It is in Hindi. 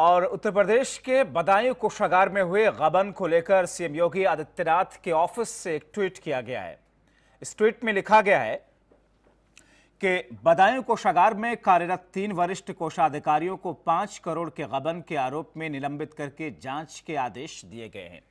और उत्तर प्रदेश के बदायूं कोषागार में हुए गबन को लेकर सीएम योगी आदित्यनाथ के ऑफिस से एक ट्वीट किया गया है इस ट्वीट में लिखा गया है कि बदायूं कोषागार में कार्यरत तीन वरिष्ठ कोषाधिकारियों को पांच करोड़ के गबन के आरोप में निलंबित करके जांच के आदेश दिए गए हैं